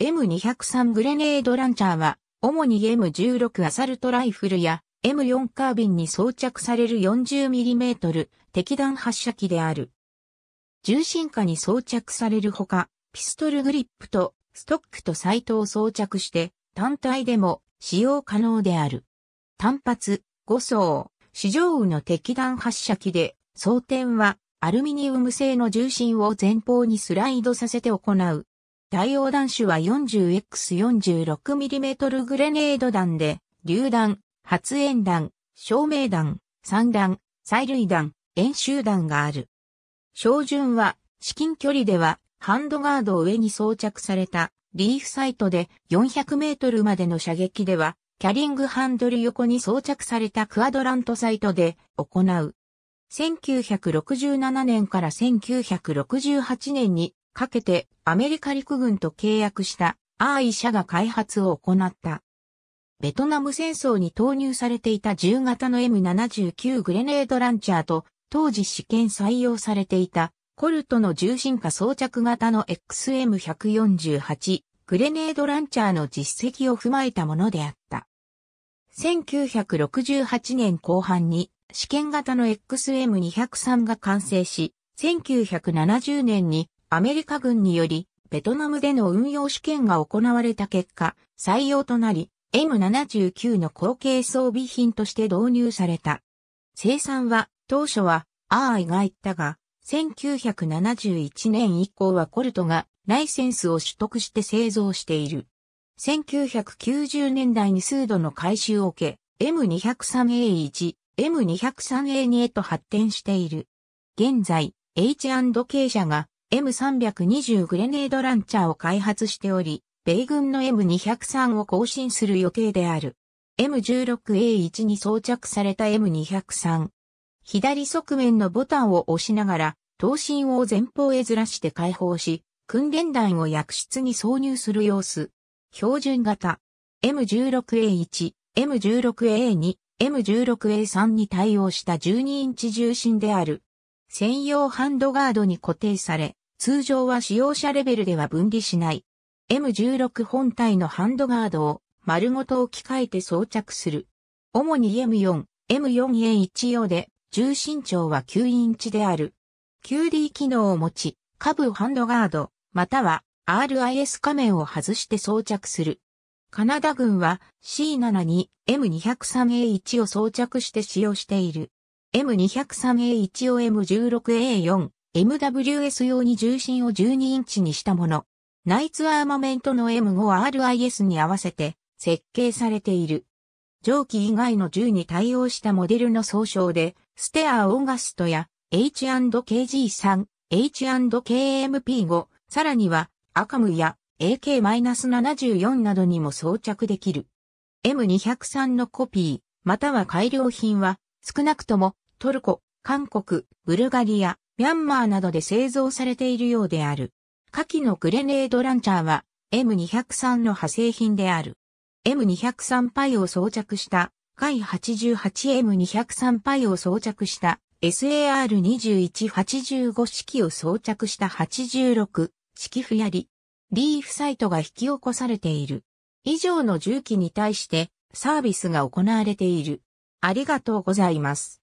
M203 グレネードランチャーは、主に M16 アサルトライフルや M4 カービンに装着される 40mm 敵弾発射機である。重心下に装着されるほか、ピストルグリップとストックとサイトを装着して単体でも使用可能である。単発、5層、市場雨の敵弾発射機で、装填はアルミニウム製の重心を前方にスライドさせて行う対応弾種は 40x46mm グレネード弾で、榴弾、発煙弾、照明弾、散弾、催涙弾、演習弾がある。照準は、至近距離では、ハンドガードを上に装着された、リーフサイトで400メートルまでの射撃では、キャリングハンドル横に装着されたクアドラントサイトで行う。1967年から1968年にかけてアメリカ陸軍と契約したアーイ社が開発を行った。ベトナム戦争に投入されていた10型の M79 グレネードランチャーと当時試験採用されていたコルトの重心化装着型の XM148 グレネードランチャーの実績を踏まえたものであった。1968年後半に試験型の XM203 が完成し、1970年にアメリカ軍により、ベトナムでの運用試験が行われた結果、採用となり、M79 の後継装備品として導入された。生産は、当初は、アーイが言ったが、1971年以降はコルトがライセンスを取得して製造している。1990年代に数度の改修を受け、M203A1、M203A2 へと発展している。現在、H&K 社が M320 グレネードランチャーを開発しており、米軍の M203 を更新する予定である。M16A1 に装着された M203。左側面のボタンを押しながら、刀身を前方へずらして解放し、訓練弾を薬室に挿入する様子。標準型。M16A1、M16A2、M16A3 に対応した12インチ重心である。専用ハンドガードに固定され、通常は使用者レベルでは分離しない。M16 本体のハンドガードを丸ごと置き換えて装着する。主に M4、M4A1 用で、重心長は9インチである。QD 機能を持ち、下部ハンドガード、または RIS 仮面を外して装着する。カナダ軍は C7 に M203A1 を装着して使用している。M203A1 を M16A4、MWS 用に重心を12インチにしたもの。ナイツアーマメントの M5RIS に合わせて設計されている。蒸気以外の銃に対応したモデルの総称で、ステアーオーガストや H&KG3、H&KMP5、さらにはアカムや AK-74 などにも装着できる。M203 のコピー、または改良品は、少なくともトルコ、韓国、ブルガリア、ミャンマーなどで製造されているようである。下記のグレネードランチャーは M203 の派生品である。M203 パイを装着した、海 88M203 パイを装着した、SAR2185 式を装着した86式やり、リーフサイトが引き起こされている。以上の重機に対してサービスが行われている。ありがとうございます。